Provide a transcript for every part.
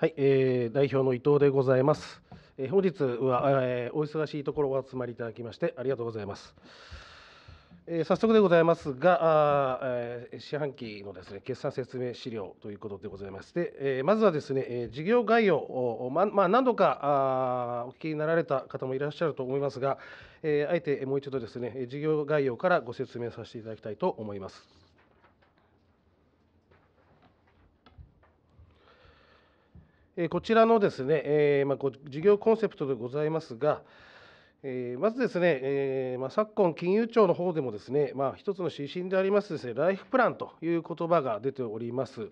はい、えー、代表の伊藤でございます。えー、本日は、えー、お忙しいところお集まりいただきましてありがとうございます。えー、早速でございますが、あえー、四半期のですね決算説明資料ということでございまして、えー、まずはですね、えー、事業概要をままあ何度かあお聞きになられた方もいらっしゃると思いますが、えー、あえてもう一度ですね事業概要からご説明させていただきたいと思います。えこちらのですね、えま事業コンセプトでございますが、えまずですね、えま昨今、金融庁の方でもですね、まあ、一つの指針でありますですね、ライフプランという言葉が出ております。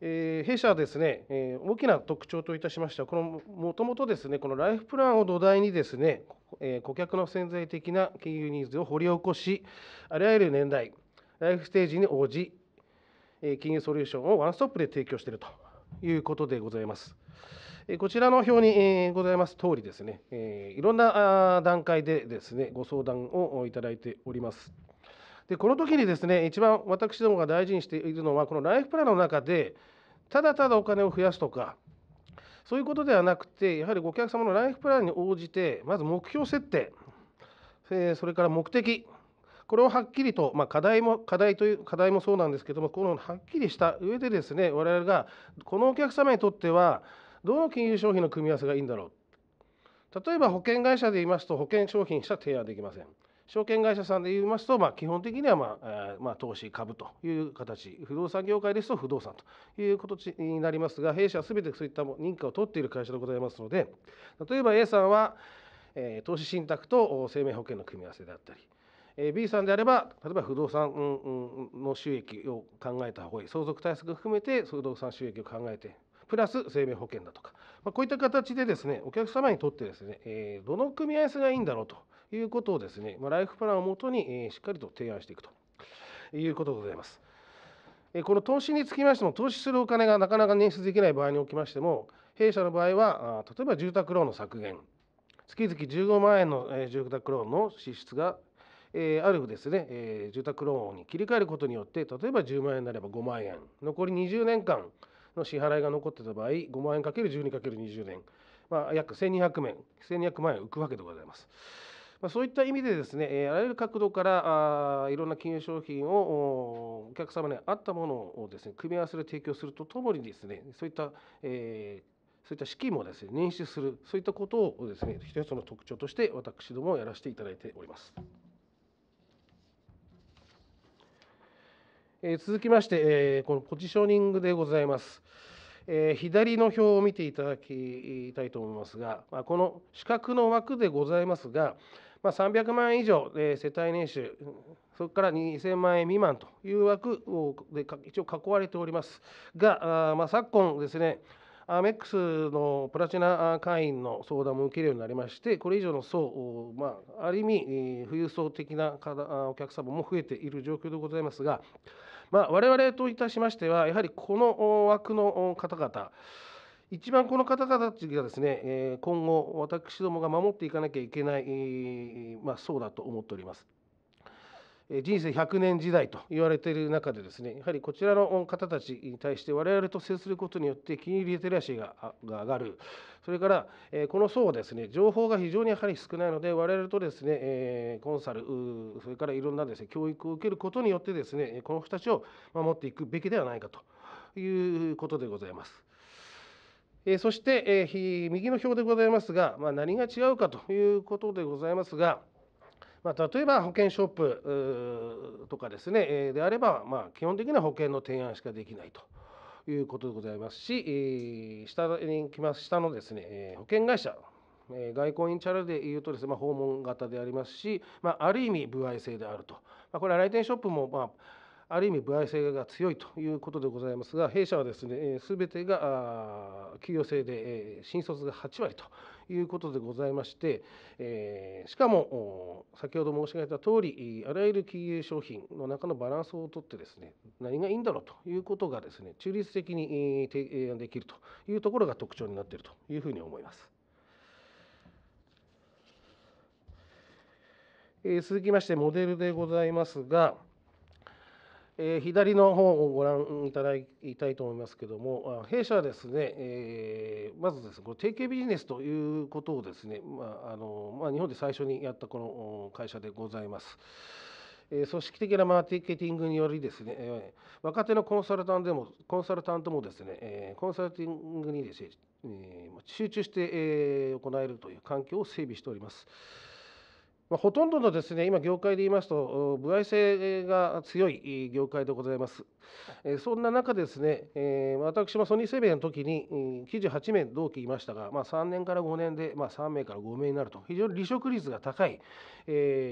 え弊社はですね、え大きな特徴といたしましては、このもともとですね、このライフプランを土台にですね、え顧客の潜在的な金融ニーズを掘り起こし、あらゆる年代、ライフステージに応じ、金融ソリューションをワンストップで提供しているということでございます。こちらの表にございます通りですね、いろんな段階でですね、ご相談をいただいております。でこの時にですね、一番私どもが大事にしているのは、このライフプランの中で、ただただお金を増やすとか、そういうことではなくて、やはりお客様のライフプランに応じて、まず目標設定、それから目的、これをはっきりと、まあ、課題も課題という課題もそうなんですけどもこのはっきりした上でですね我々がこのお客様にとってはどの金融商品の組み合わせがいいんだろう例えば保険会社で言いますと保険商品しか提案できません証券会社さんで言いますと、まあ、基本的には、まあ、まあ投資株という形不動産業界ですと不動産ということになりますが弊社は全てそういった認可を取っている会社でございますので例えば A さんは、えー、投資信託と生命保険の組み合わせであったり B さんであれば例えば不動産の収益を考えた方がいい相続対策を含めて不動産収益を考えてプラス生命保険だとか、まあ、こういった形でですねお客様にとってですね、えどの組み合わせがいいんだろうということをですね、まライフプランをもとに、えしっかりと提案していくということでございます。この投資につきましても投資するお金がなかなか捻出できない場合におきましても弊社の場合は例えば住宅ローンの削減月々15万円の住宅ローンの支出がえー、あるですね、えー、住宅ローンに切り替えることによって例えば10万円になれば5万円残り20年間の支払いが残ってた場合5万円 ×12×20 年、まあ、約1200万円1200万円浮くわけでございます。まあ、そういった意味でですね、えー、あらゆる角度からあいろんな金融商品をお客様に合ったものをですね組み合わせで提供するとともにですねそういった、えーそういった資金もですね捻出するそういったことをですね一つの特徴として私どもやらせていただいております。え続きまして、えこのポジショニングでございます。え左の表を見ていただきたいと思いますが、まこの四角の枠でございますが、ま300万円以上、え世帯年収、それから2000万円未満という枠をで一応囲われておりますが、あま昨今ですね、アメックスのプラチナ会員の相談も受けるようになりまして、これ以上の層、まあ、ある意味、富裕層的なお客様も増えている状況でございますが、まあ、我々といたしましてはやはりこの枠の方々一番この方々たちがですね今後私どもが守っていかなきゃいけない、まあ、そうだと思っております。人生100年時代と言われている中でですねやはりこちらの方たちに対して我々と接することによって金融リテラシーが上がるそれからこの層はですね情報が非常にやはり少ないので我々とですねコンサルそれからいろんなですね教育を受けることによってですねこの人たちを守っていくべきではないかということでございます。そして右の表でございますが、まあ、何が違うかということでございますがまあ、例えば保険ショップとかですね、えであれば、まあ、基本的には保険の提案しかできないと。いうことでございますし、え下に来ます下のですね、え保険会社、え外交インチャラで言うとですね、まあ、訪問型でありますし、まあ、ある意味、歩合制であると、まあ、これは来店ショップも、まあある意味、歩合制が強いということでございますが、弊社はですね、すべてが給与制で、新卒が8割ということでございまして、しかも、先ほど申し上げた通り、あらゆる金融商品の中のバランスをとってですね、何がいいんだろうということがですね、中立的に提案できるというところが特徴になっているというふうに思います。続きまして、モデルでございますが、え左の方をご覧いただきたいと思いますけども弊社はですね、えまずですねこの提携ビジネスということをですね、まああのまあ、日本で最初にやったこの会社でございます。組織的なマーケティングによりですね、若手のコンサルタントでもコンサルタントもですね、コンサルティングにですね、集中して行えるという環境を整備しております。まあ、ほとんどのですね今、業界で言いますと、歩合性が強い業界でございます。そんな中、ですね私もソニー生命の時に98名同期いましたが、まあ、3年から5年で、まあ、3名から5名になると、非常に離職率が高い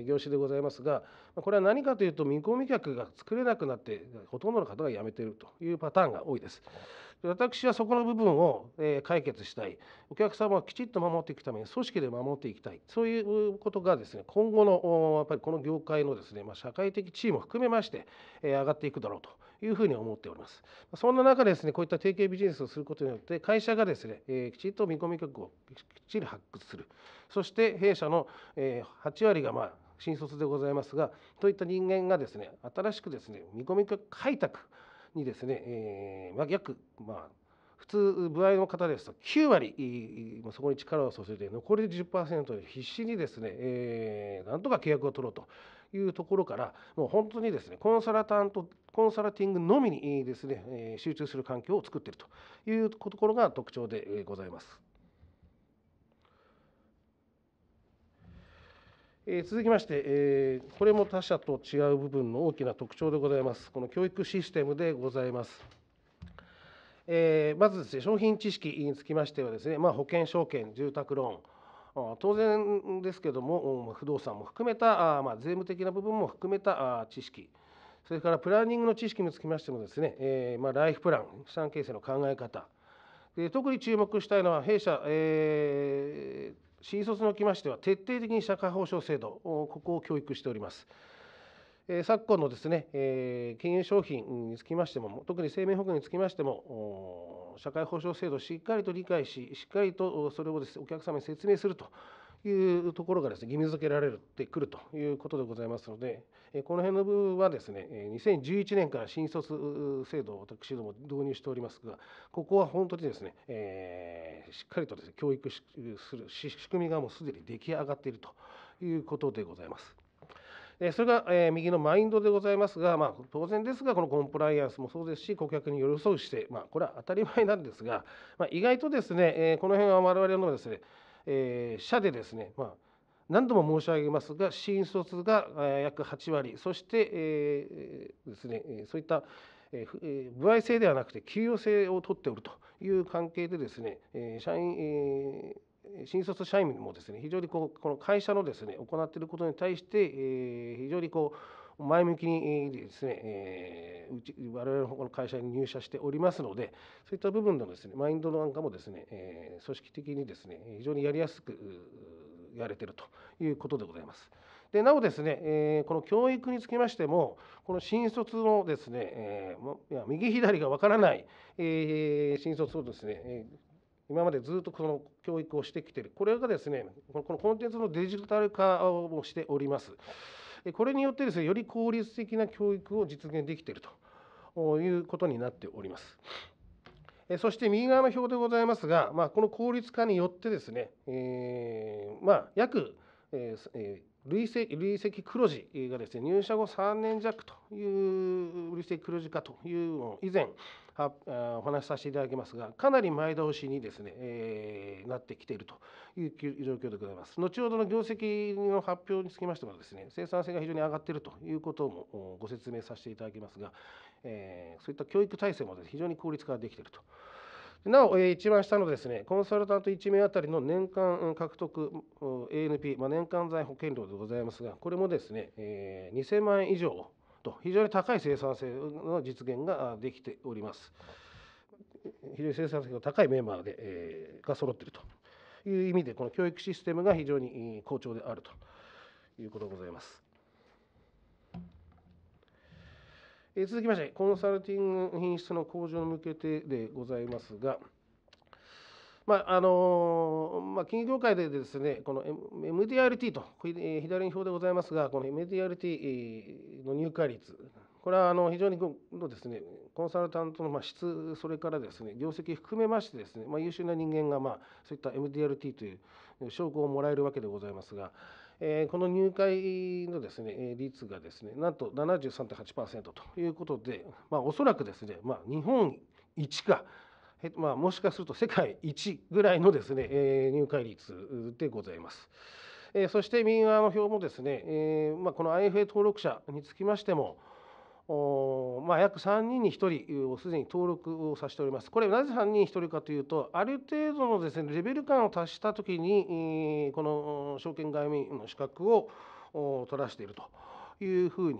業種でございますが、これは何かというと、見込み客が作れなくなって、ほとんどの方が辞めているというパターンが多いです。私はそこの部分を、え解決したいお客様をきちっと守っていくために組織で守っていきたいそういうことがですね今後のやっぱりこの業界のですね、ま社会的地位も含めまして、え上がっていくだろうと。いうふに思っております。そんな中ですね、こういった提携ビジネスをすることによって、会社がですね、えきちんと見込み客をきっちり発掘する、そして弊社の、え8割が、まあ、新卒でございますが、といった人間がですね、新しくですね、見込み客開拓にですね、えー、まあ、約、まあ、普通部合の方ですと9割そこに力を注いで残り10%で必死にですね、えー、なんとか契約を取ろうというところからもう本当にですねコンサルタントコンサルティングのみにですね集中する環境を作っているというところが特徴でございます。え続きまして、えこれも他社と違う部分の大きな特徴でございます、この教育システムでございます。えまずです、ね、商品知識につきましてはですね、まあ、保険証券、住宅ローン、当然ですけども、不動産も含めた、あまあ、税務的な部分も含めた知識、それからプランニングの知識につきましてもですね、ねえまあ、ライフプラン、資産形成の考え方、で特に注目したいのは、弊社、えー新卒におきましては徹底的に社会保障制度ここを教育しております。昨今のですね、金融商品につきましても、特に生命保険につきましても、社会保障制度をしっかりと理解し、しっかりとそれをです、ね、お客様に説明するというところがですね義務付けられてくるということでございますので、この辺の部分はですね、2011年から新卒制度を私ども導入しておりますが、ここは本当にですね、えー、しっかりとですね教育する仕組みがもうすでに出来上がっているということでございます。それが、右のマインドでございますが、まあ、当然ですが、このコンプライアンスもそうですし、顧客に寄り添う姿勢、まあ、これは当たり前なんですが、まあ、意外とですね、この辺は我々のですね、えー、社でですね、まあ、何度も申し上げますが新卒が約8割そして、えー、ですね、そういった歩合制ではなくて給与制を取っておるという関係でですね社員、えー新卒社員もですね非常にこうこの会社のですね行っていることに対して、え非常にこう前向きにですね、えー、うち我々の方の会社に入社しておりますのでそういった部分のですねマインドなんかもですね、えー、組織的にですね非常にやりやすくやれているということでございます。でなおですね、えー、この教育につきましてもこの新卒のですね、えー、右左がわからない、えー、新卒をですね、えー今までずっとこの教育をしてきているこれがですねこのコンテンツのデジタル化をしております。これによってですねより効率的な教育を実現できているということになっております。そして右側の表でございますが、まあ、この効率化によってですね、えー、まあ、約、えー、累積累積黒字がですね入社後3年弱という累積黒字化というのを以前お話しさせていただきますがかなり前倒しにですね、えー、なってきているという状況でございます後ほどの業績の発表につきましてもですね生産性が非常に上がっているということもご説明させていただきますが、えー、そういった教育体制も、ね、非常に効率化できていると。なお、一番下のですねコンサルタント1名当たりの年間獲得 ANP、まあ、年間財保険料でございますが、これもですね、えー、2000万円以上と非常に高い生産性の実現ができております。非常に生産性の高いメンバーで、えー、が揃っているという意味で、この教育システムが非常に好調であるということでございます。え続きまして、コンサルティング品質の向上に向けてでございますが、まあのまあ、金融業界でですね、この MDRT と、左に表でございますが、この MDRT の入会率、これはあの非常にのですねコンサルタントのま質、それからですね業績含めまして、ですねま優秀な人間がまそういった MDRT という証拠をもらえるわけでございますが、えー、この入会のですね率がですねなんと73.8%ということで、まあ、おそらくですね、まあ、日本一か、まあ、もしかすると世界一ぐらいのですね、えー、入会率でございます。えー、そして右側の表もですね、えーまあ、この IFA 登録者につきましても、まあ、約3人に1人をすでに登録をさせております。これなぜ3人に1人かというとある程度のです、ね、レベル感を達したときにこの証券外務員の資格を取らせているというふう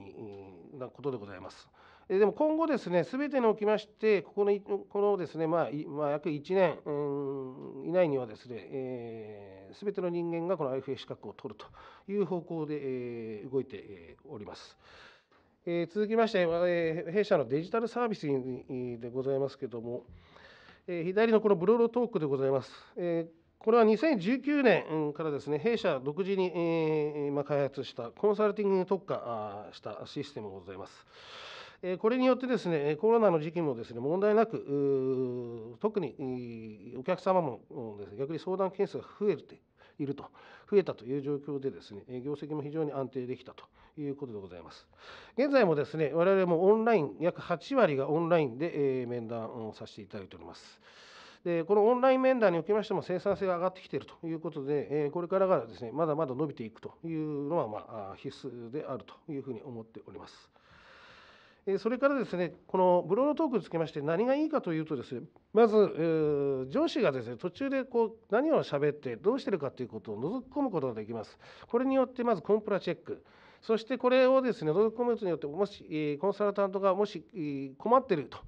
なことでございます。でも今後ですね、すべてにおきまして、ここのこのですね、まあ、まあ、約1年、以内にはですね、す、えー、べ、ての人間がこの IFA 資格を取るという方向で、えー、動いております。えー、続きまして、えー、弊社のデジタルサービスでございますけども、えー、左のこのブロードトークでございます。えこれは2019年からですね、弊社独自に、えま開発したコンサルティングに特化したシステムでございます。これによってですね、コロナの時期もですね、問題なく、特にお客様もです、ね、逆に相談件数が増えていると増えたという状況でですね業績も非常に安定できたということでございます現在もですね我々もオンライン約8割がオンラインで面談をさせていただいておりますでこのオンライン面談におきましても生産性が上がってきているということで、えこれからがですねまだまだ伸びていくというのは、まあ必須であるというふうに思っております。それからですねこのブロードトークにつきまして何がいいかというとですねまず上司がですね途中でこう何を喋ってどうしてるかということを覗き込むことができます。これによってまずコンプラチェックそしてこれをですね覗き込むことによってもしコンサルタントがもし困ってると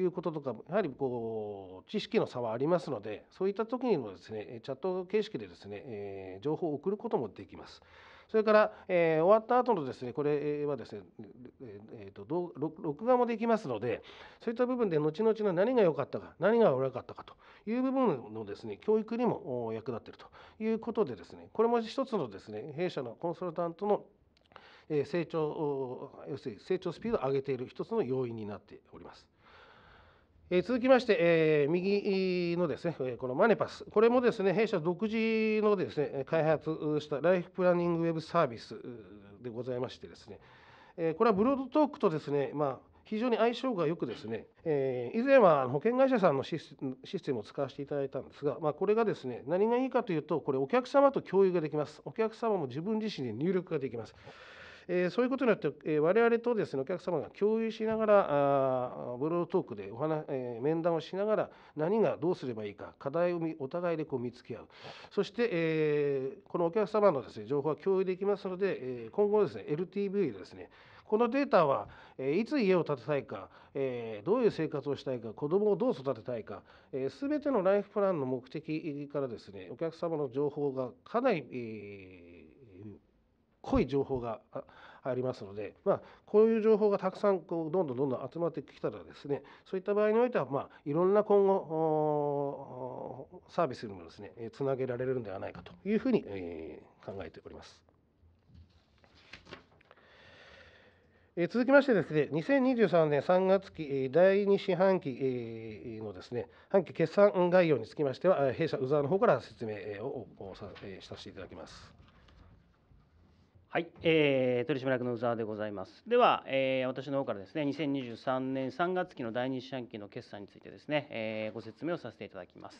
いうこととかやはりこう知識の差はありますのでそういった時にもですねチャット形式でですね情報を送ることもできます。それから、えー、終わった後のですねこれはですね、えーと、と録画もできますのでそういった部分で後々の何が良かったか何が悪かったかという部分のですね教育にも役立っているということでですねこれも一つのですね弊社のコンサルタントの成長要するに成長スピードを上げている一つの要因になっております。え続きまして、え右のですね、このマネパス、これもですね、弊社独自のですね、開発したライフプランニングウェブサービスでございましてですね、えこれはブロードトークとですね、まあ、非常に相性がよくですね、え以前は保険会社さんのシステムを使わせていただいたんですが、まあ、これがですね、何がいいかというと、これお客様と共有ができます。お客様も自分自身で入力ができます。えそういうことによって、えー、我々とですねお客様が共有しながらあブロートークでお話、え面談をしながら何がどうすればいいか課題をお互いでこう見つけ合うそして、えこのお客様のですね情報は共有できますので、え今後ですね LTV ですねこのデータは、えいつ家を建てたいか、えどういう生活をしたいか子どもをどう育てたいか、えべてのライフプランの目的からですねお客様の情報がかなり、え濃い情報がありますので、まあ、こういう情報がたくさんこうどんどんどんどん集まってきたらですねそういった場合においては、まあ、いろんな今後サービスにもですねつなげられるんではないかというふうに、えー、考えております。え続きましてですね、2023年3月期第2四半期のですね、半期決算概要につきましては、弊社宇沢の方から説明をさせていただきます。はい、えー、取締役の宇沢でございます。では、えー、私の方からですね、2023年3月期の第2四半期の決算についてですね、えー、ご説明をさせていただきます。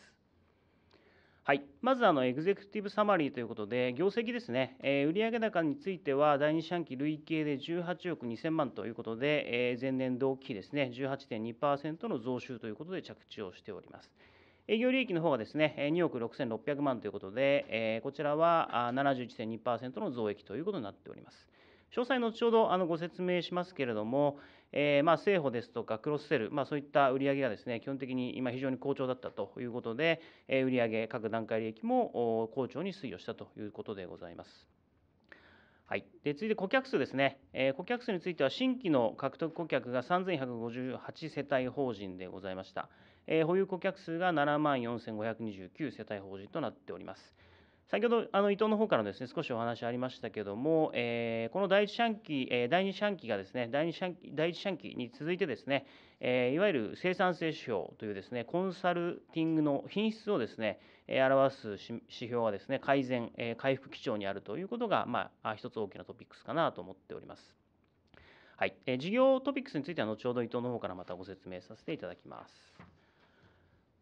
はい、まずあのエグゼクティブサマリーということで、業績ですね、えー、売上高については、第2四半期累計で18億2000万ということで、えー、前年同期比ですね、18.2%の増収ということで着地をしております。営業利益の方はですね、2億6600万ということで、えこちらは71.2%の増益ということになっております。詳細後ほどあのご説明しますけれども、えー、まあ政府ですとかクロスセル、まあ、そういった売り上げがですね基本的に今非常に好調だったということで、えー、売上各段階利益も好調に推移をしたということでございます。はい、で続いて顧客数ですね、えー、顧客数については新規の獲得顧客が3158世帯法人でございました。えー、保有顧客数が7万4529世帯法人となっております。先ほどあの伊藤の方からですね少しお話ありましたけども、えー、この第1四半期、えー、第2四半期がですね第二四半期第1四半期に続いてですね、えー、いわゆる生産性指標というですねコンサルティングの品質をですね、え表す指標がですね改善、え回復基調にあるということが、まあ、一つ大きなトピックスかなと思っております。はい、え事業トピックスについては後ほど伊藤の方からまたご説明させていただきます。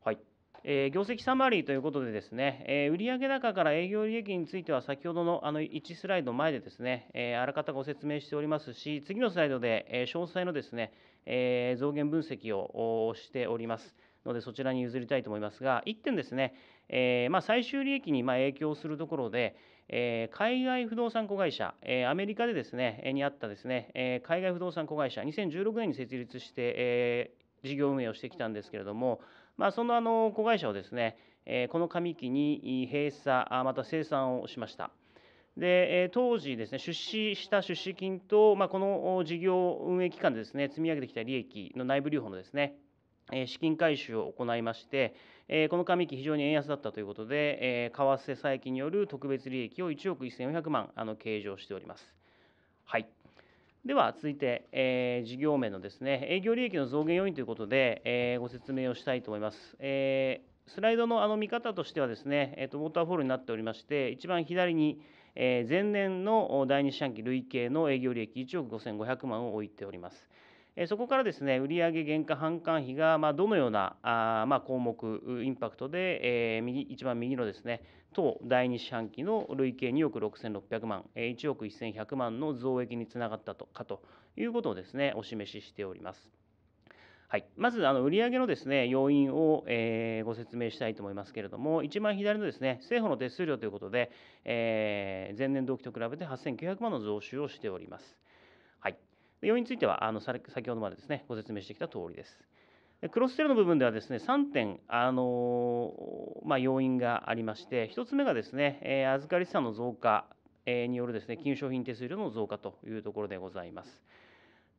はい。えー、業績サマリーということでですね、えー、売上高から営業利益については先ほどのあの1スライド前でですね、えー、あらかたご説明しておりますし次のスライドで、え詳細のですね、え増減分析をしておりますのでそちらに譲りたいと思いますが1点ですね、えまあ、最終利益にま影響するところで、え海外不動産子会社、えアメリカでですねにあったですね、え海外不動産子会社2016年に設立して、え事業運営をしてきたんですけれどもまあ、そのあの子会社をですね、えこの上期に閉鎖また生産をしました。で当時ですね出資した出資金と、まあ、この事業運営期間でですね積み上げてきた利益の内部留保のですね資金回収を行いましてこの上期非常に円安だったということで為替債金による特別利益を1億1400万あの計上しております。はいでは続いて、えー、事業面のですね営業利益の増減要因ということで、えー、ご説明をしたいと思います。えー、スライドのあの見方としてはですね、えーと、ウォーターフォールになっておりまして一番左に、え前年の第2四半期累計の営業利益1億5500万を置いております。そこからですね売上原価販管費がまどのようなあま項目インパクトで、え右一番右のですね当第2四半期の累計2億6600万1億1100万の増益につながったとかということをですねお示ししております。はい、まずあの売上のですね要因を、えー、ご説明したいと思いますけれども一番左のですね政府の手数料ということで、えー、前年同期と比べて8900万の増収をしております。要因についてはあの先ほどまでですねご説明してきた通りです。クロスセルの部分ではですね3点あの、まあ、要因がありまして1つ目がですね、え預かり資産の増加、えによるですね金融商品手数料の増加というところでございます。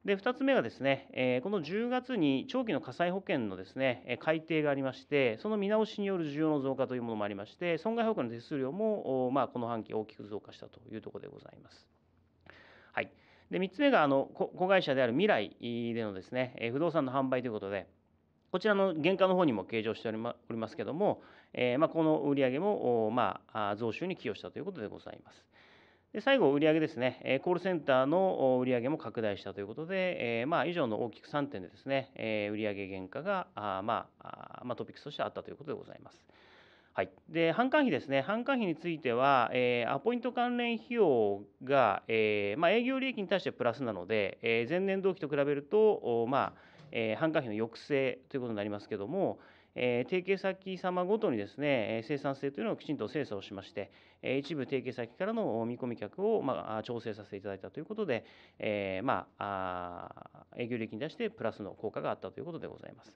で2つ目がですね、えこの10月に長期の火災保険のですね改定がありましてその見直しによる需要の増加というものもありまして損害保険の手数料も、まあ、この半期大きく増加したというところでございます。で3つ目があの子会社である未来でのですね不動産の販売ということでこちらの原価の方にも計上しておりますけども、えまこの売り上げも、まあ、増収に寄与したということでございます。で最後、売上ですね、コールセンターの売上も拡大したということで、えまあ、以上の大きく3点でですね、売上原価が、まあ、まあ、トピックスとしてあったということでございます。はい、で販管費ですね、販管費については、えー、アポイント関連費用が、えーまあ、営業利益に対してプラスなので、えー、前年同期と比べると、まあえー、販管費の抑制ということになりますけども、えー、提携先様ごとにですね生産性というのをきちんと精査をしまして、えー、一部提携先からの見込み客を、まあ、調整させていただいたということで、えーまあ、あ営業利益に対してプラスの効果があったということでございます。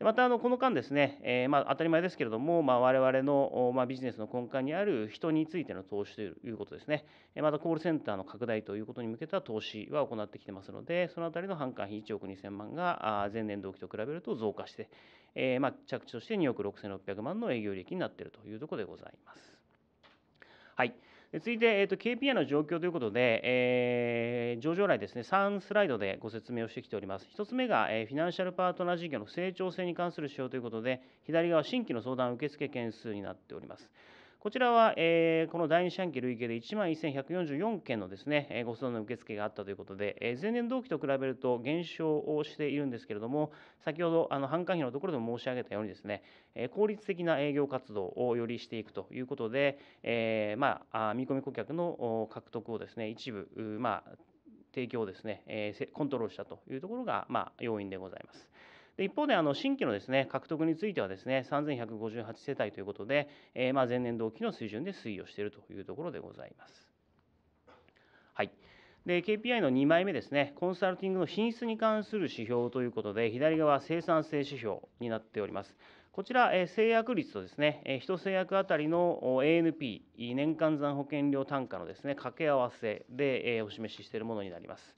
またあのこの間ですね、えー、まあ、当たり前ですけれども、まあ、我々の、まあ、ビジネスの根幹にある人についての投資ということですね、またコールセンターの拡大ということに向けた投資は行ってきてますので、そのあたりの販管費1億2000万が前年同期と比べると増加して、えー、まあ、着地として2億6600万の営業利益になっているというところでございます。はい続いて、えーと、KPI の状況ということで、えー、上場来ですね、3スライドでご説明をしてきております。1つ目が、えー、フィナンシャルパートナー事業の成長性に関する指標ということで、左側、新規の相談受付件数になっております。こちらは、えー、この第二四半期累計で1万1144件のですね、ご相談の受付があったということで、えー、前年同期と比べると減少をしているんですけれども、先ほどあの販管費のところでも申し上げたようにですね、えー、効率的な営業活動をよりしていくということで、えー、まあ見込み顧客の獲得をですね一部まあ提供をですね、えー、コントロールしたというところが、まあ、要因でございます。で一方であの新規のですね獲得についてはですね3158世帯ということで、えー、まあ前年同期の水準で推移をしているというところでございます。はいで KPI の2枚目ですね、コンサルティングの品質に関する指標ということで、左側、生産性指標になっております。こちら、制約率とですね、1制約あたりの ANP、年間残保険料単価のですね、掛け合わせでお示ししているものになります。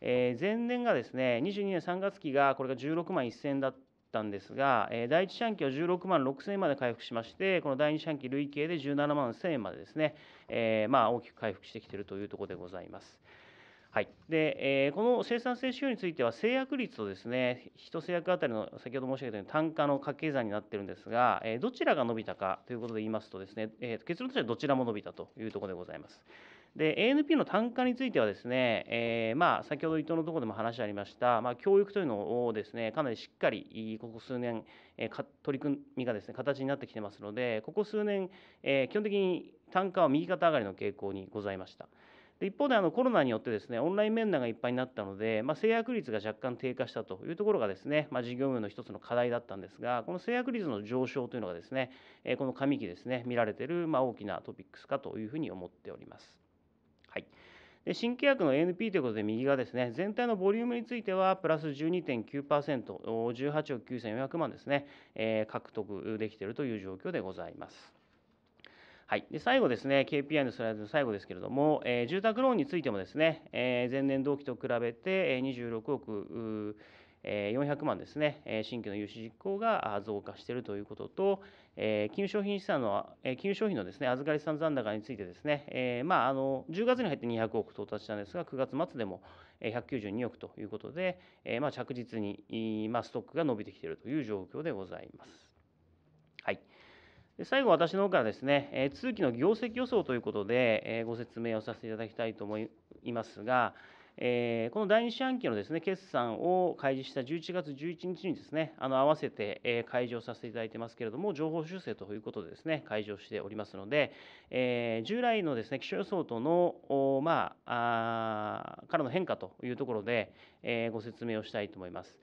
えー、前年がですね22年3月期がこれが16万1000だったんですが、えー、第1四半期は16万6000円まで回復しましてこの第2四半期累計で17万1000円までですね、えー、まあ大きく回復してきているというところでございます。はいでえー、この生産性指標については制約率とですね1制約あたりの先ほど申し上げたように単価の掛け算になってるんですが、えー、どちらが伸びたかということで言いますとですね、えー、結論としてはどちらも伸びたというところでございます。で ANP の単価についてはですね、えー、まあ、先ほど伊藤のところでも話ありました、まあ、教育というのをですねかなりしっかりここ数年、えー、取り組みがですね形になってきてますのでここ数年、えー、基本的に単価は右肩上がりの傾向にございました。で一方であのコロナによってですねオンライン面談がいっぱいになったので、まあ、制約率が若干低下したというところがですね、まあ、事業務の一つの課題だったんですがこの制約率の上昇というのがですねこの上期ですね見られているまあ大きなトピックスかというふうに思っております。で新規約の ANP ということで右がですね全体のボリュームについてはプラス12.9%、18億9400万ですね、えー、獲得できているという状況でございます。はい、で最後ですね、KPI のスライドの最後ですけれども、えー、住宅ローンについてもですね、えー、前年同期と比べて26億400万ですね、新規の融資実行が増加しているということと、えー、金融商品資産の、えー、金融商品のですね預かり資産残高についてですね、えー、まああの10月に入って200億到達したんですが9月末でも192億ということで、えー、まあ着実に、まあ、ストックが伸びてきているという状況でございます。はい。で最後、私の方からですね、えー、通期の業績予想ということで、えー、ご説明をさせていただきたいと思いますが、えこの第2四半期のですね決算を開示した11月11日にですねあの合わせて、え開示をさせていただいてますけれども情報修正ということでですね開示をしておりますので、え従来のですね気象予想とのまあからの変化というところで、えご説明をしたいと思います。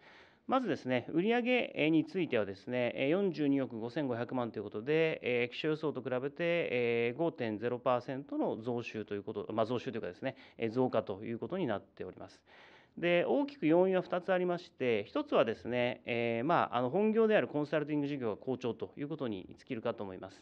まずですね、売上についてはですね、42億5500万ということで、気象予想と比べて5.0%の増収ということ、まあ、増収というかですね、増加ということになっております。で大きく要因は2つありまして1つはですね、えー、まあ、あの本業であるコンサルティング事業が好調ということに尽きるかと思います。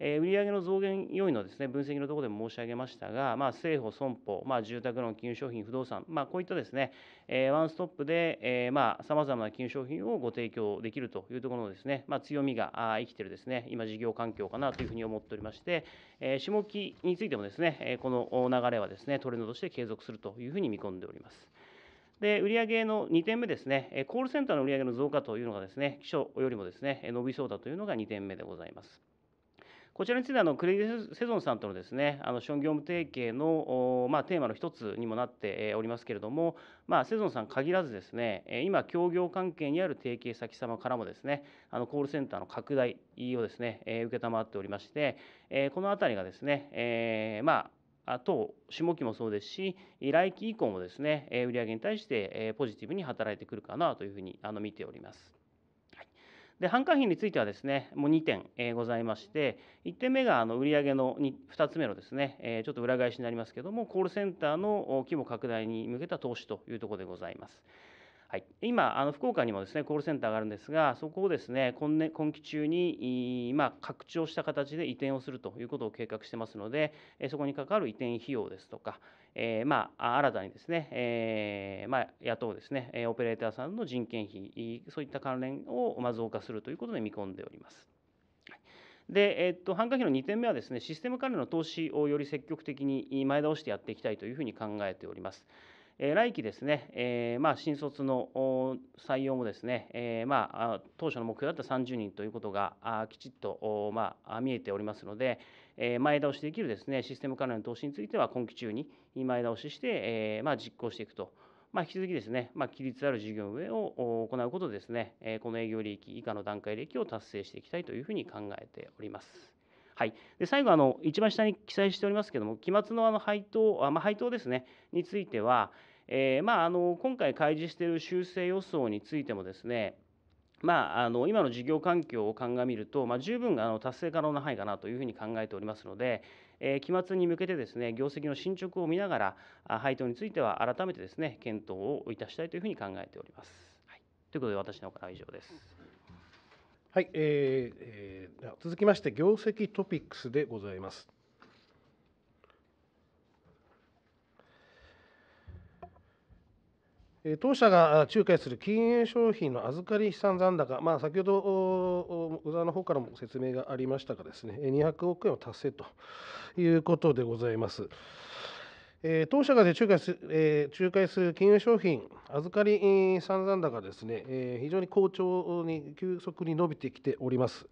えー、売上の増減要因のですね分析のところでも申し上げましたが、まあ、政府損保、まあ、住宅ローン金融商品不動産、まあ、こういったですね、えー、ワンストップで、えー、まあさまざまな金融商品をご提供できるというところのですね、まあ、強みが生きているですね今事業環境かなというふうに思っておりまして、えー、下期についてもですね、えこの流れはですねトレンドとして継続するというふうに見込んでおります。で売上の2点目ですね、コールセンターの売上の増加というのがですね、基礎よりもですね、伸びそうだというのが2点目でございます。こちらについてあのクレディ・セゾンさんとのですねあの資本業務提携のまあ、テーマの一つにもなっておりますけれども、まあ、セゾンさん限らずですね今協業関係にある提携先様からもですねあのコールセンターの拡大をですね承っておりましてこの辺りがですね、えー、まああと下期もそうですし来期以降もですね売上に対してポジティブに働いてくるかなというふうに見ております。で販管費についてはですねもう2点、えー、ございまして1点目があの売上の 2, 2つ目のですね、えー、ちょっと裏返しになりますけどもコールセンターの規模拡大に向けた投資というところでございます。はい、今あの福岡にもですねコールセンターがあるんですがそこをですね今年今期中に、まあ、拡張した形で移転をするということを計画してますのでそこにかかる移転費用ですとか、えー、まあ、新たにですね、えー、まあ、雇うですねオペレーターさんの人件費そういった関連を増加するということで見込んでおります。で、えっと、繁華費の2点目はですねシステム関連の投資をより積極的に前倒してやっていきたいというふうに考えております。えー、来期ですね、えー、まあ、新卒の採用もですね、えー、まあ、当初の目標だった30人ということがきちっと、まあ、見えておりますので、え前倒しできるですねシステム関連の投資については今期中に前倒しして、えまあ、実行していくと。まあ、引き続きですね、まあ、規律ある事業運を行うことでですね、この営業利益以下の段階利益を達成していきたいというふうに考えております。はい、で最後あの、一番下に記載しておりますけども、期末のあの配当あ、まあ、配当ですねについては、えー、まあ、あの今回開示している修正予想についてもですね、まあ、あの今の事業環境を鑑みると、まあ、十分あの達成可能な範囲かなというふうに考えておりますので、えー、期末に向けてですね業績の進捗を見ながら配当については改めてですね検討をいたしたいというふうに考えております。はい、ということで私の方からは以上です。はい、えーえー、続きまして業績トピックスでございます。当社が仲介する金融商品の預かり資産残高、まあ、先ほど小沢の方からも説明がありましたがですね200億円を達成ということでございます。え当社がで仲介す,、え仲介する金融商品、預かり散々高ですね、え非常に好調に急速に伸びてきております。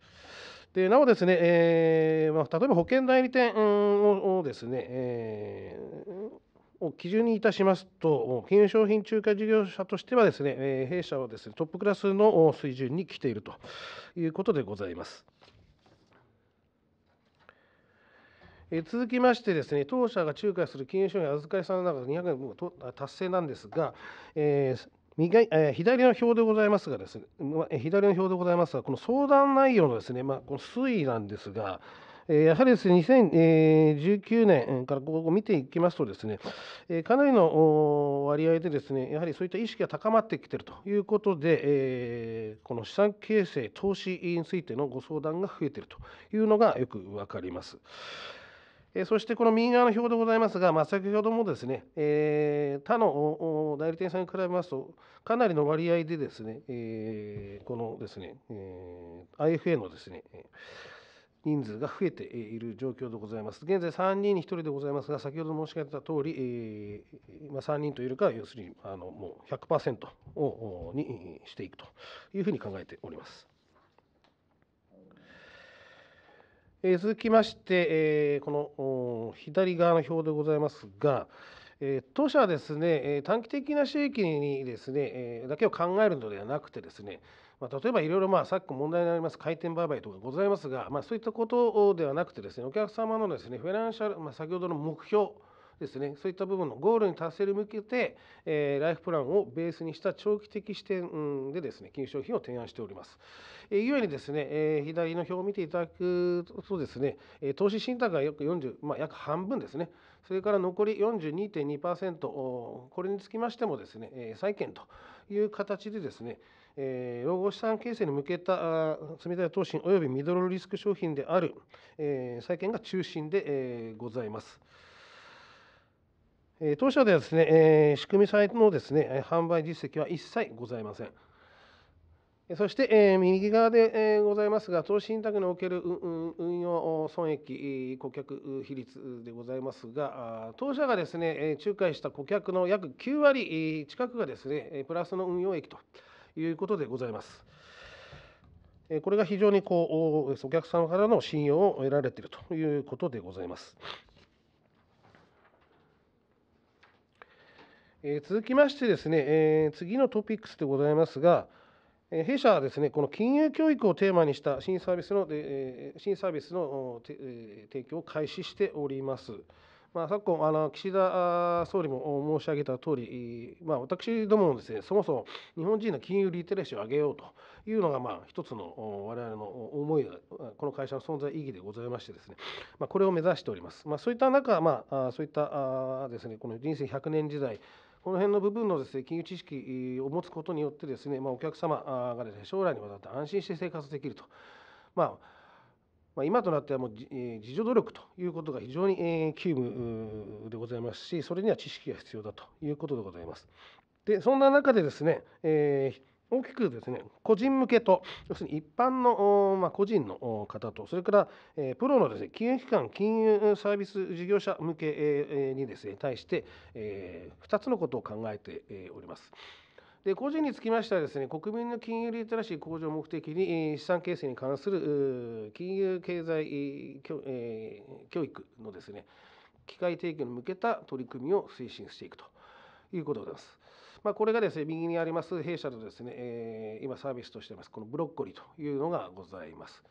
でなおですね、えーまあ、例えば保険代理店をですね、えー、を基準にいたしますと、金融商品仲介事業者としてはですね、えー、弊社はですねトップクラスの水準に来ているということでございます。続きましてですね当社が仲介する金融商品預かりさんの中で200円も達成なんですが、えー右え左の表でございますがですね、左の表でございますが、この相談内容のですね、まあ、この推移なんですが、やはりですね、2019年からここを見ていきますとですね、かなりの割合でですね、やはりそういった意識が高まってきているということで、この資産形成、投資についてのご相談が増えているというのがよく分かります。そしてこの右側の表でございますが、まあ、先ほどもですね、えー、他の代理店さんに比べますと、かなりの割合でですね、えー、このですね、えー、IFA のですね、人数が増えている状況でございます。現在3人に1人でございますが、先ほど申し上げた通り、えー、まあ、3人というよりか要するにあのもう100%をにしていくというふうに考えております。え続きまして、えこの左側の表でございますが、え当社はですね短期的な収益にですね、えだけを考えるのではなくてですね、ま例えばいろいろまあ昨今問題になります回転売買とかございますが、まそういったことではなくてですねお客様のですねフィナンシャル、ま先ほどの目標ですねそういった部分のゴールに達成に向けて、えー、ライフプランをベースにした長期的視点でですね金融商品を提案しております。えー、ゆえにですね、えー、左の表を見ていただくとですね投資信託が約40、まあ、約半分ですねそれから残り42.2%これにつきましてもですね債券という形でですね老後資産形成に向けた積立投資及びミドルリスク商品である、債券が中心で、ございます。当社ではですね、えー、仕組みトのですね販売実績は一切ございません。そして、えー、右側で、えー、ございますが、投資信託における運用損益顧客比率でございますが、当社がですね仲介した顧客の約9割近くがですねプラスの運用益ということでございます。これが非常にこうお客様からの信用を得られているということでございます。え続きましてですね、え次のトピックスでございますが、え弊社はですねこの金融教育をテーマにした新サービスの、え新サービスの、え提供を開始しております。まあ、昨今あの、岸田総理も申し上げた通り、まあ、私どももです、ね、そもそも日本人の金融リテラシーを上げようというのが、まあ、一つの我々の思いが、この会社の存在意義でございましてですね、ねまあ、これを目指しております。まあ、そういった中、まあ、そういったです、ね、この人生100年時代、この辺の部分のです、ね、金融知識を持つことによってですね、まあ、お客様がです、ね、将来にわたって安心して生活できると、まあまあ、今となってはもう自助努力ということが非常に急務でございますしそれには知識が必要だということでございます。でそんな中でですね、えー大きくですね個人向けと要するに一般の、まあ、個人の方とそれから、えー、プロのですね金融機関金融サービス事業者向けにですね対して、えー、2つのことを考えております。で個人につきましてはですね国民の金融リテラシー向上を目的に資産形成に関する金融経済教,、えー、教育のですね機会提供に向けた取り組みを推進していくと。いうことです。まあ、これがですね、右にあります弊社のですね、えー、今サービスとしてます、このブロッコリーというのがございます。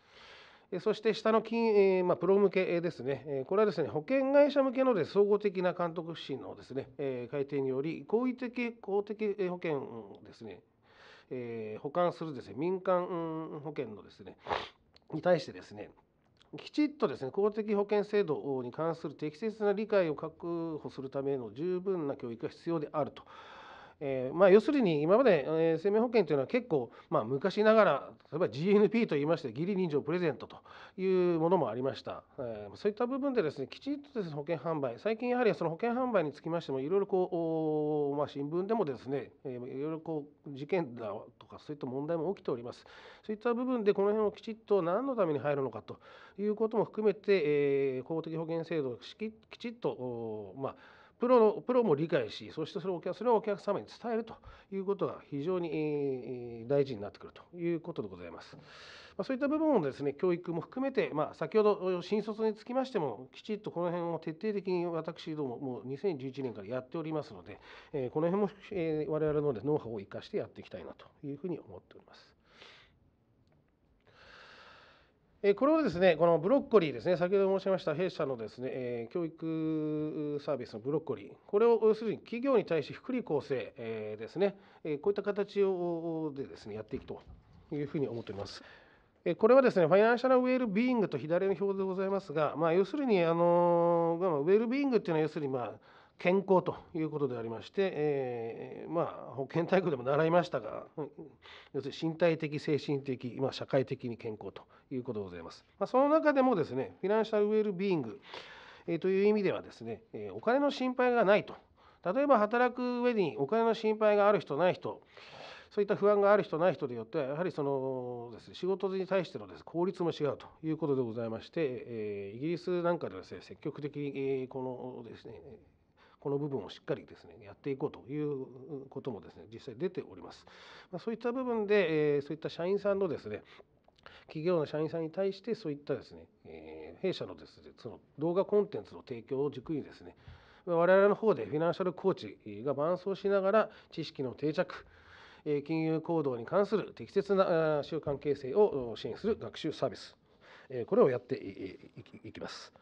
そして下の金、えー、まあ、プロ向けですね、これはですね、保険会社向けので総合的な監督不信のですね、えー、改定により、好意的公的保険ですね、えー、保管するですね、民間保険のですね、に対してですね、きちっとですね公的保険制度に関する適切な理解を確保するための十分な教育が必要であるとえー、まあ、要するに今まで、えー、生命保険というのは結構、まあ、昔ながら例えば GNP といいまして義理人情プレゼントというものもありました、えー、そういった部分でですねきちんとです、ね、保険販売最近やはりその保険販売につきましてもいろいろこう、まあ、新聞でもですね、えいろいろこう事件だとかそういった問題も起きておりますそういった部分でこの辺をきちっと何のために入るのかということも含めて、えー、公的保険制度をきちっと、まあプロのプロも理解しそしてそれをそれをお客様に伝えるということが非常に大事になってくるということでございます。まそういった部分をですね教育も含めて、まあ、先ほど新卒につきましてもきちっとこの辺を徹底的に私どももう2011年からやっておりますので、えこの辺も、え我々のノウハウを生かしてやっていきたいなというふうに思っております。これをですね、このブロッコリーですね、先ほど申しました弊社のですね、え教育サービスのブロッコリー、これを要するに企業に対して福利厚生、えですね、えこういった形をでですね、やっていくというふうに思っております。これはですね、ファイナンシャルウェルビーイングと左の表でございますが、まあ、要するにあの、ウェルビーイングっていうのは、要するに、まあ、健康ということでありまして、えー、まあ、保健体育でも習いましたが要するに身体的精神的、まあ、社会的に健康ということでございます、まあ、その中でもですねフィナンシャルウェルビーイング、えー、という意味ではですね、えお金の心配がないと例えば働く上にお金の心配がある人ない人そういった不安がある人ない人によってはやはりそのです、ね、仕事に対してのです、ね、効率も違うということでございまして、えイギリスなんかではです、ね、積極的にこのですねこの部分をしっかりですねやっていこうということもですね実際出ております。まそういった部分で、えそういった社員さんのですね企業の社員さんに対してそういったですね、え弊社のですねその動画コンテンツの提供を軸にですね我々の方でフィナンシャルコーチが伴走しながら知識の定着金融行動に関する適切な習慣形成を支援する学習サービスこれをやっていきます。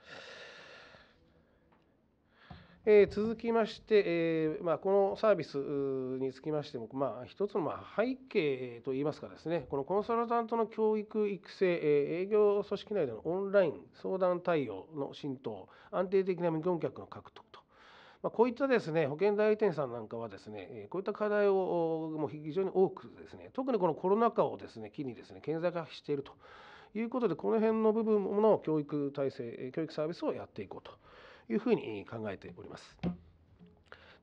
えー、続きまして、えーまあ、このサービスにつきましても、まあ、一つの背景といいますかですねこのコンサルタントの教育育成、営業組織内でのオンライン相談対応の浸透安定的な無業客の獲得と。まあ、こういったですね保険代理店さんなんかはですねこういった課題をも非常に多くですね特にこのコロナ禍をですね機にですね顕在化しているということでこの辺の部分の教育体制教育サービスをやっていこうと。いうふうに考えております。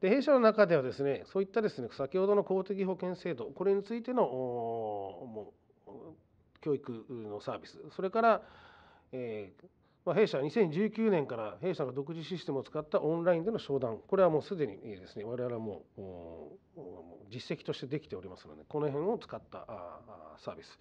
で弊社の中ではですねそういったですね先ほどの公的保険制度これについてのもう教育のサービスそれから、えーまあ、弊社は2019年から弊社の独自システムを使ったオンラインでの商談これはもうすでにですね我々はもう実績としてできておりますのでこの辺を使ったサービス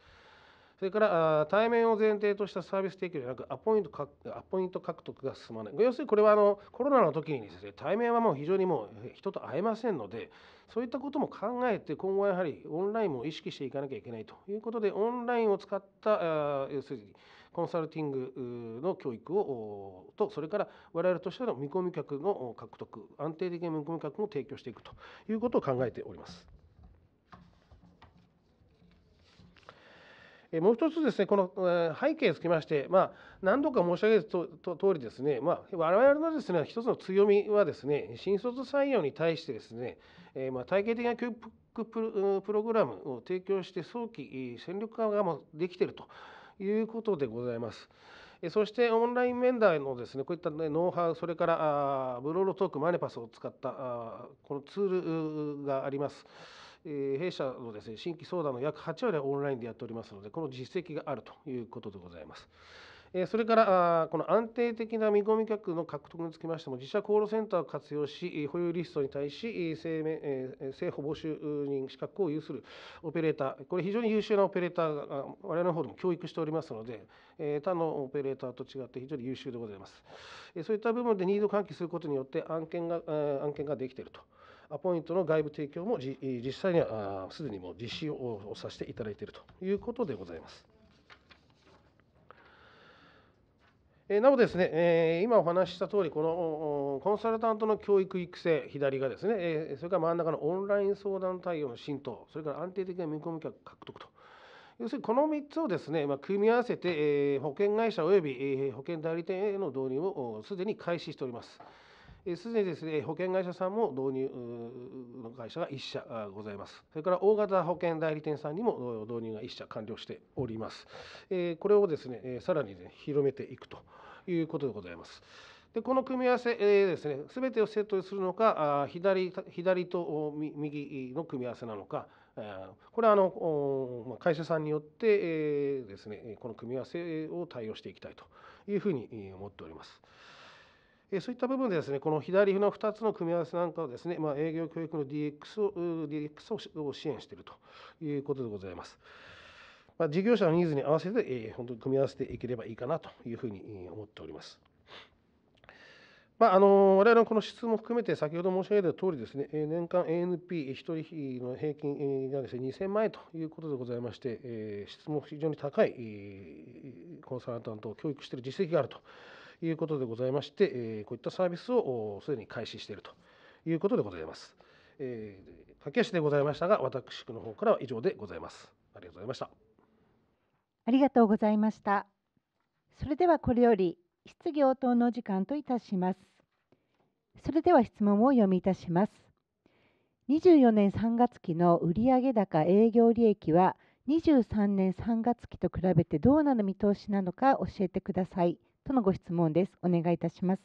それから対面を前提としたサービス提供ではなくアポイントアポイント獲得が進まない要するにこれはあのコロナの時にですね対面はもう非常にもう人と会えませんのでそういったことも考えて今後はやはりオンラインも意識していかなきゃいけないということでオンラインを使った要するにコンサルティングの教育をとそれから我々としての見込み客の獲得安定的な見込み客も提供していくということを考えております。もう一つですねこの背景につきまして、まあ、何度か申し上げるととりですね、まあ、我々のですね一つの強みはですね新卒採用に対してですね、えー、まあ体系的な教育プログラムを提供して早期戦力化ができているということでございます。そしてオンライン面談のですねこういったノウハウ、それからブローロトーク、マネパスを使ったこのツールがあります。弊社のですね新規相談の約8割はオンラインでやっておりますので、この実績があるということでございます。それから、この安定的な見込み客の獲得につきましても、自社コールセンターを活用し、保有リストに対し、政保募集人資格を有するオペレーター、これ、非常に優秀なオペレーターが、我々の方でも教育しておりますので、他のオペレーターと違って非常に優秀でございます。そういった部分でニード喚起することによって案件が、案件ができていると。アポイントの外部提供も実際にはすでにもう実施をさせていただいているということでございます。なおですね、今お話しした通り、このコンサルタントの教育育成、左がですね、それから真ん中のオンライン相談対応の浸透、それから安定的な見込み客獲得と、要するにこの3つをですね、ま組み合わせて、保険会社および保険代理店への導入をすでに開始しております。すでにですね保険会社さんも導入の会社が1社ございます。それから大型保険代理店さんにも導入が1社完了しております。これをですねさらに、ね、広めていくということでございます。でこの組み合わせですね、すべてをセットするのか、左左と右の組み合わせなのか、これはあの会社さんによってですね、この組み合わせを対応していきたいというふうに思っております。そういった部分でですねこの左の2つの組み合わせなんかをですね、まあ、営業教育の DX を DX を支援しているということでございます。まあ、事業者のニーズに合わせて、えー、本当に組み合わせていければいいかなというふうに思っております。まあ、あの我々のこの質も含めて、先ほど申し上げた通りですね、年間 ANP1 人の平均がです、ね、2000万円ということでございまして、質も非常に高いコンサルタントを教育している実績があると。いうことでございまして、えこういったサービスをすでに開始しているということでございます。えー、駆け足でございましたが、私の方からは以上でございます。ありがとうございました。ありがとうございました。それではこれより質疑応答の時間といたします。それでは質問を読みいたします。24年3月期の売上高営業利益は23年3月期と比べてどうなる見通しなのか教えてください。とのご質問です。お願いいたします。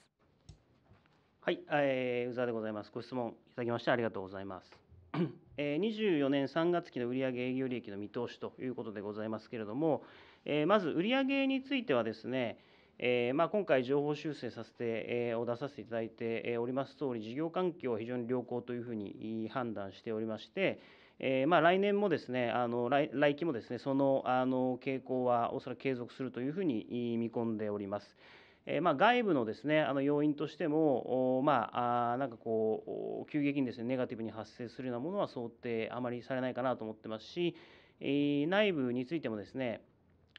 はい、えー、宇沢でございます。ご質問いただきましてありがとうございます。えー、24年3月期の売上営業利益の見通しということでございますけれども、えー、まず売上についてはですね、えー、まあ、今回、情報修正させて、えー、を出させていただいておりますとおり、事業環境は非常に良好というふうに判断しておりまして、えー、まあ、来年もですねあの来来期もですねそのあの傾向はおそらく継続するというふうに見込んでおります。えまあ、外部のですねあの要因としても、まあ、あなんかこう急激にですねネガティブに発生するようなものは想定あまりされないかなと思ってますし、え内部についてもですね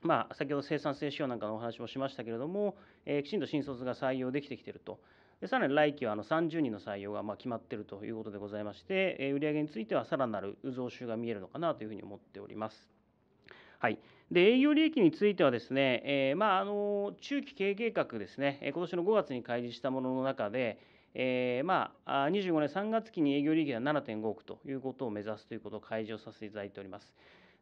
まあ、先ほど生産性指標なんかのお話もしましたけれども、えきちんと新卒が採用できてきているとでさらに来期はあの30人の採用がま決まっているということでございまして、え売上についてはさらなる増収が見えるのかなというふうに思っております。はい、で営業利益についてはですね、えー、まあ、あの中期経営計画ですね今年の5月に開示したものの中で、えー、まあ、25年3月期に営業利益が7.5億ということを目指すということを開示をさせていただいております。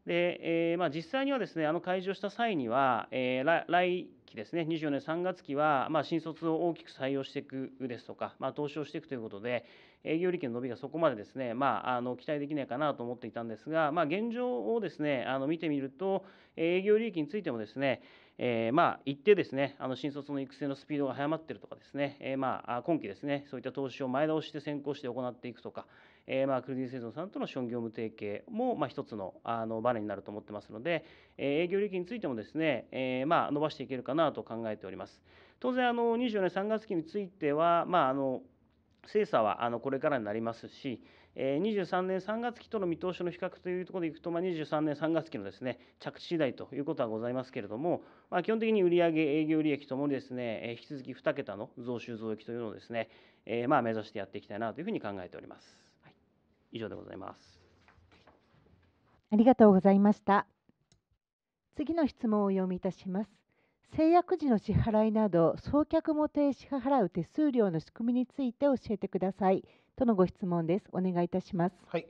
で、えー、まあ、実際にはですねあの開示をした際には、えー、来期ですね24年3月期は、まあ、新卒を大きく採用していくですとか、まあ、投資をしていくということで営業利益の伸びがそこまでですね、まあ、あの期待できないかなと思っていたんですが、まあ、現状をですねあの見てみると営業利益についてもですねえー、まあ一定ですねあの新卒の育成のスピードが早まっているとかですね、えー、まあ今期ですねそういった投資を前倒しで先行して行っていくとか、えー、まあクルディ製造さんとの商業務提携も、まあ、一つのあのバネになると思ってますので、えー、営業利益についてもですね、えー、まあ伸ばしていけるかなと考えております。当然あの24年3月期については、まあ、あの精査はあのこれからになりますし、23年3月期との見通しの比較というところでいくと、まあ、23年3月期のですね着地次第ということはございますけれども、まあ、基本的に売上営業利益ともにですね引き続き2桁の増収増益というのをですね、えまあ目指してやっていきたいなというふうに考えております。以上でございます。ありがとうございました。次の質問をお読みいたします。制約時の支払いなど、送客も手支払う手数料の仕組みについて教えてください。とのご質問です。お願いいたします。はい。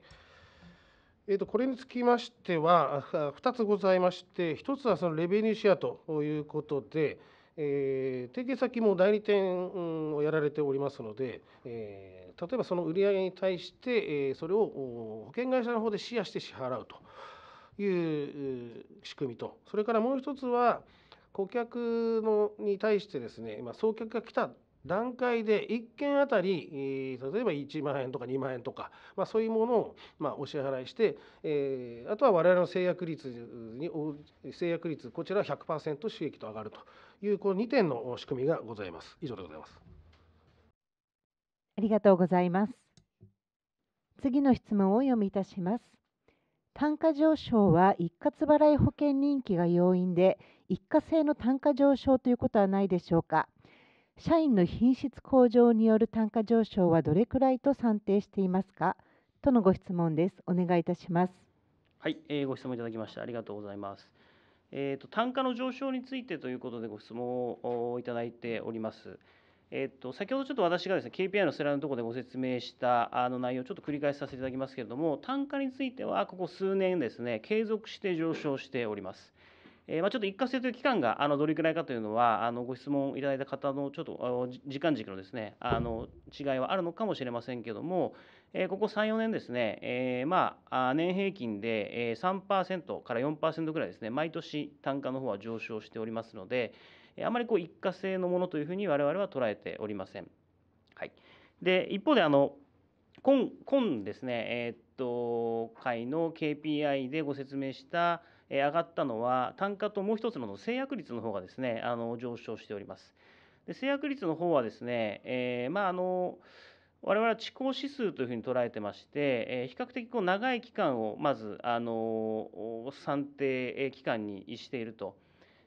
えー、とこれにつきましては2つございまして1つはそのレベニューシェアということで、えー、提携先も代理店をやられておりますので、えー、例えばその売り上げに対して、えー、それを保険会社の方でシェアして支払うという仕組みとそれからもう一つは顧客のに対してですね、まあ、送客が来た段階で1件あたり、例えば1万円とか2万円とか、まあ、そういうものを、まあ、お支払いして、えー、あとは我々の制約率に制約率こちらは100%収益と上がるというこの2点の仕組みがございます。以上でございます。ありがとうございます。次の質問を読みいたします。単価上昇は一括払い保険人気が要因で一過性の単価上昇ということはないでしょうか社員の品質向上による単価上昇はどれくらいと算定していますかとのご質問ですお願いいたしますはい、えー、ご質問いただきましてありがとうございますえーと、単価の上昇についてということでご質問をいただいております。えっ、ー、と、先ほどちょっと私がですね KPI のスライドのところでご説明したあの内容をちょっと繰り返しさせていただきますけれども単価についてはここ数年ですね継続して上昇しております。えー、まあ、ちょっと一過性という期間があのどれくらいかというのはあのご質問いただいた方のちょっと時間軸のですねあの違いはあるのかもしれませんけども、えー、ここ34年ですね、えー、まあ、年平均で3%から4%ぐらいですね毎年単価の方は上昇しておりますのであまりこう一過性のものというふうに我々は捉えておりません。はい、で一方であの今今ですね、えー、っと会の KPI でご説明したえ上がったのは単価ともう一つの制約率の方がですねあの上昇しております。で制約率の方はですね、えー、まああの我々は遅高指数というふうに捉えてまして、え比較的こう長い期間をまずあの算定期間にしていると。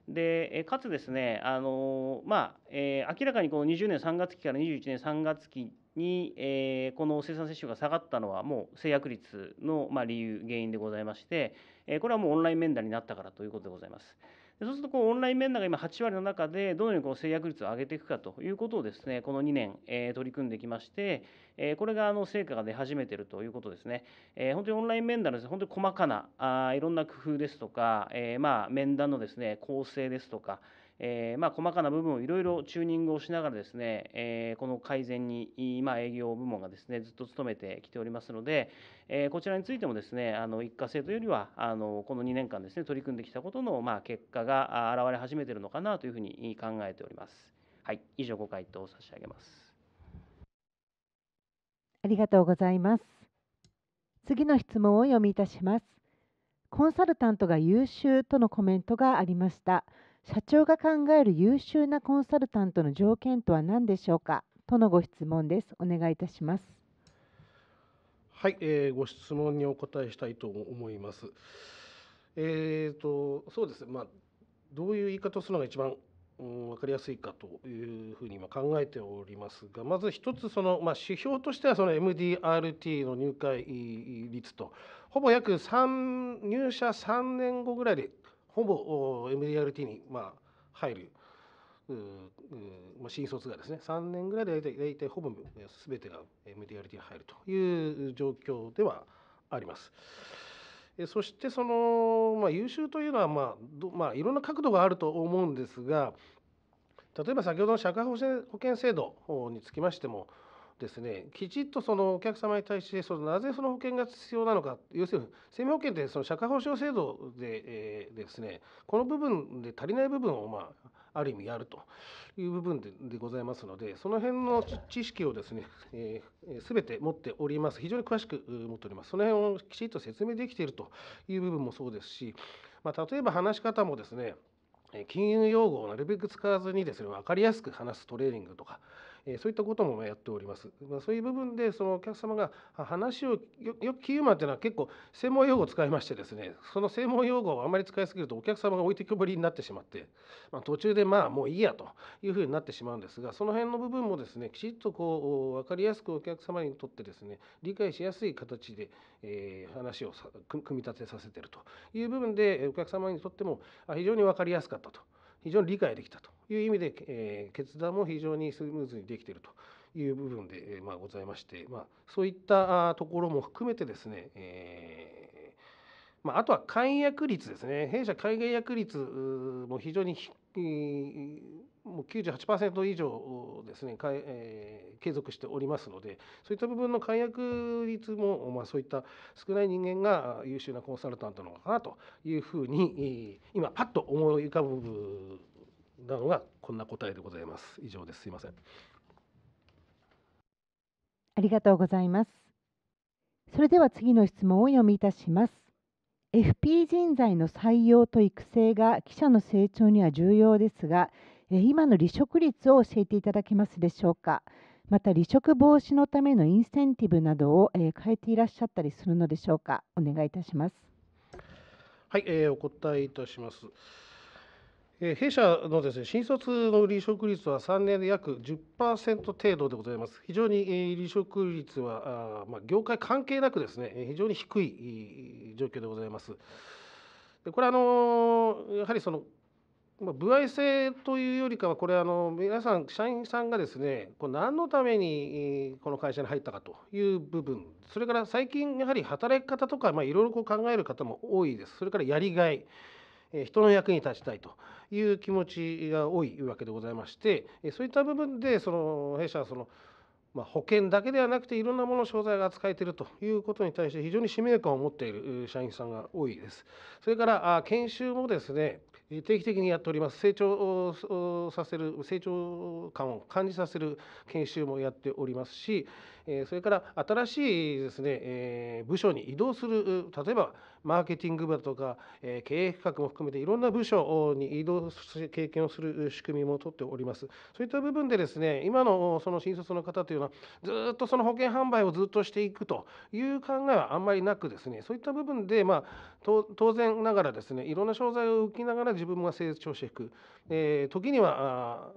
でかつですねあの、まあえー、明らかにこの20年3月期から21年3月期に、えー、この生産接種が下がったのはもう制約率の、まあ、理由原因でございまして、えー、これはもうオンライン面談になったからということでございます。そうするとこうオンライン面談が今8割の中でどのようにこう制約率を上げていくかということをですねこの2年、えー、取り組んできまして、えー、これがあの成果が出始めているということですね、えー、本当にオンライン面談のです、ね、本当に細かなあいろんな工夫ですとか、えー、まあ面談のですね構成ですとかえー、まあ、細かな部分をいろいろチューニングをしながらですね、えー、この改善に今営業部門がですねずっと努めてきておりますので、えー、こちらについてもですねあの一過性というよりはあのこの2年間ですね取り組んできたことの、まあ、結果が現れ始めているのかなというふうに考えております。はい、以上ご回答を差し上げます。ありがとうございます。次の質問を読みいたします。コンサルタントが優秀とのコメントがありました。社長が考える優秀なコンサルタントの条件とは何でしょうかとのご質問です。お願いいたします。はい、えー、ご質問にお答えしたいと思います。えーと、そうです、まあ、どういう言い方をするのが一番、うん、分かりやすいかというふうに今考えておりますがまず一つその、まあ、指標としてはその MDRT の入会率とほぼ約3入社3年後ぐらいでほぼ MDRT にまあ入るまあ、新卒がですね3年ぐらいで大体ほぼ全てが MDRT に入るという状況ではあります。そしてその、まあ、優秀というのは、まあまあ、いろんな角度があると思うんですが例えば先ほどの社会保険制度につきましてもですねきちっとそのお客様に対してそのなぜその保険が必要なのか要するに生命保険ってその社会保障制度で,、えー、ですねこの部分で足りない部分を、まあ、ある意味やるという部分ででございますのでその辺の知識をですねすべ、えー、て持っております非常に詳しく持っておりますその辺をきちっと説明できているという部分もそうですし、まあ、例えば話し方もですね金融用語をなるべく使わずにですね分かりやすく話すトレーニングとかそういったこともやっております。まあ、そういう部分でそのお客様が話をよくキーマンというのは結構専門用語を使いましてですねその専門用語をあまり使いすぎるとお客様が置いてきぼりになってしまって、まあ、途中でまあもういいやというふうになってしまうんですがその辺の部分もですねきちっとこう分かりやすくお客様にとってですね理解しやすい形で、え話を組み立てさせてるという部分でお客様にとっても非常に分かりやすかったと。非常に理解できたという意味で、え決断も非常にスムーズにできているという部分で、えまございまして、まそういったところも含めてですね、えまあ、とは解約率ですね弊社解約率も非常にい、もう98%以上ですね、えー、継続しておりますのでそういった部分の解約率も、まあ、そういった少ない人間が優秀なコンサルタントなのかなというふうに今パッと思い浮かぶなのがこんな答えでございます。以上ですすいませんありがとうございます。それでは次の質問を読みいたします。FP 人材の採用と育成が記者の成長には重要ですが、今の離職率を教えていただけますでしょうか。また離職防止のためのインセンティブなどを変えていらっしゃったりするのでしょうか。お願いいたします。はい、えー、お答えいたします。え弊社のです、ね、新卒の離職率は3年で約10%程度でございます。非常にえ離職率は、あまあ、業界関係なくですね、非常に低い状況でございます。これはあのやはりそのまあ、歩合制というよりかはこれあの皆さん社員さんがですねこ何のためにこの会社に入ったかという部分それから最近やはり働き方とかいろいろ考える方も多いですそれからやりがい人の役に立ちたいという気持ちが多いわけでございましてそういった部分でその弊社はそのま保険だけではなくていろんなものを商材が扱えているということに対して非常に使命感を持っている社員さんが多いです。それから研修もですね定期的にやっております成長させる成長感を感じさせる研修もやっておりますしそれから新しいですね部署に移動する例えばマーケティング部だとか経営企画も含めていろんな部署に移動経験をする仕組みも取っておりますそういった部分でですね今のその新卒の方というのはずっとその保険販売をずっとしていくという考えはあんまりなくですねそういった部分でまあ当然ながらですねいろんな商材を受けながら自分が成長していく、えー、時には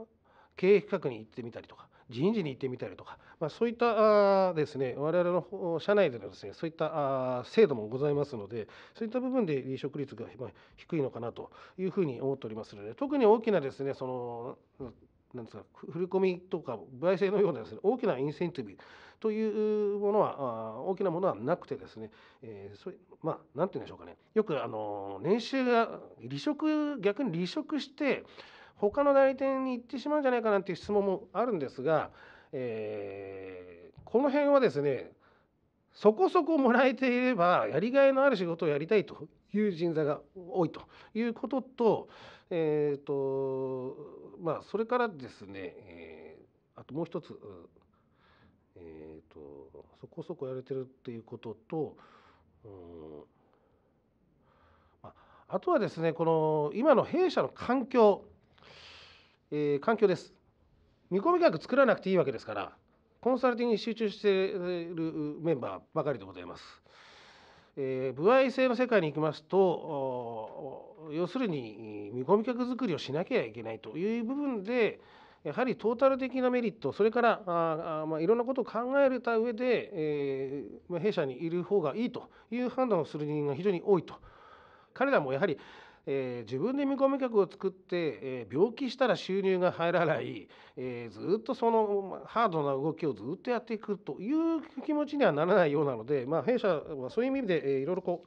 経営企画に行ってみたりとか人事に行ってみたりとか、まあ、そういったですね我々の社内でのですねそういった制度もございますのでそういった部分で離職率が低いのかなというふうに思っておりますので特に大きなですねそのなんですか振り込みとか歩合制のようなです、ね、大きなインセンティブというものは大きなものはなくてですね、えー、それまあんて言うんでしょうかねよくあの年収が離職逆に離職して他の代理店に行ってしまうんじゃないかなっていう質問もあるんですが、えー、この辺はですねそこそこもらえていればやりがいのある仕事をやりたいという人材が多いということと,、えーと、とまあ、それからですね、えー、あともう一つ、えーと、そこそこやれてるっていうことと、うんまあ、あとはですねこの今の弊社の環境、えー、環境です見込み額作らなくていいわけですからコンサルティングに集中しているメンバーばかりでございます。えー、歩合制の世界に行きますと要するに見込み客作りをしなきゃいけないという部分でやはりトータル的なメリットそれからあ、まあ、いろんなことを考えた上で、えーまあ、弊社にいる方がいいという判断をする人が非常に多いと。彼らもやはりえー、自分で見込み客を作って、えー、病気したら収入が入らない、えー、ずっとそのハードな動きをずっとやっていくという気持ちにはならないようなので、まあ、弊社はそういう意味で、えー、いろいろこ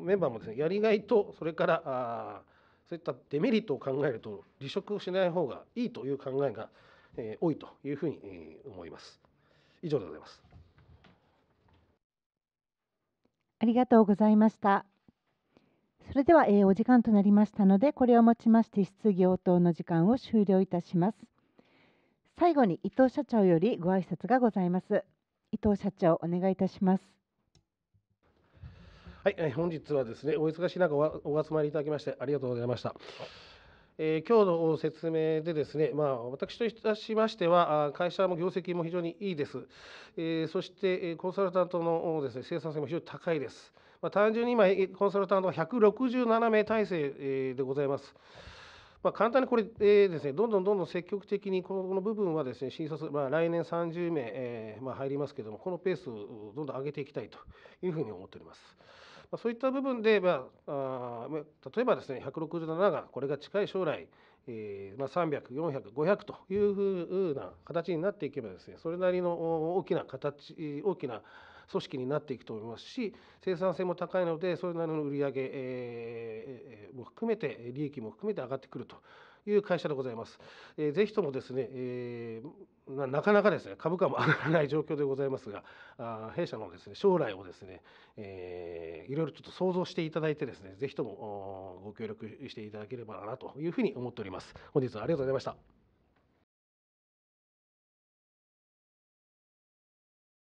うメンバーもですねやりがいとそれからあそういったデメリットを考えると離職しない方がいいという考えが、えー、多いというふうに、えー、思います。以上でございます。ありがとうございました。それでは、えー、お時間となりましたので、これをもちまして質疑応答の時間を終了いたします。最後に伊藤社長よりご挨拶がございます。伊藤社長、お願いいたします。はい、本日はですね、お忙しい中お集まりいただきましてありがとうございました。えー、今日の説明でですね、まあ、私といたしましては、会社も業績も非常にいいです。えー、そして、コンサルタントのですね、生産性も非常に高いです。まあ、単純に今コンサルタントは167名体制でございます。まあ、簡単にこれ、えー、ですね、どんどんどんどん積極的にこの部分はですね、新卒、まあ、来年30名、えーまあ、入りますけれども、このペースをどんどん上げていきたいというふうに思っております。まあ、そういった部分で、まあ、あ例えばですね、167がこれが近い将来、えーまあ、300、400、500というふうな形になっていけばですね、それなりの大きな形、大きな組織になっていくと思いますし生産性も高いのでそれなりの売り上げ、えも含めて利益も含めて上がってくるという会社でございます。えー、ぜひともですね、えー、なかなかですね株価も上がらない状況でございますが、あ弊社のですね将来をですね、えー、いろいろちょっと想像していただいてですね、ぜひともご協力していただければなというふうに思っております。本日はありがとうございました。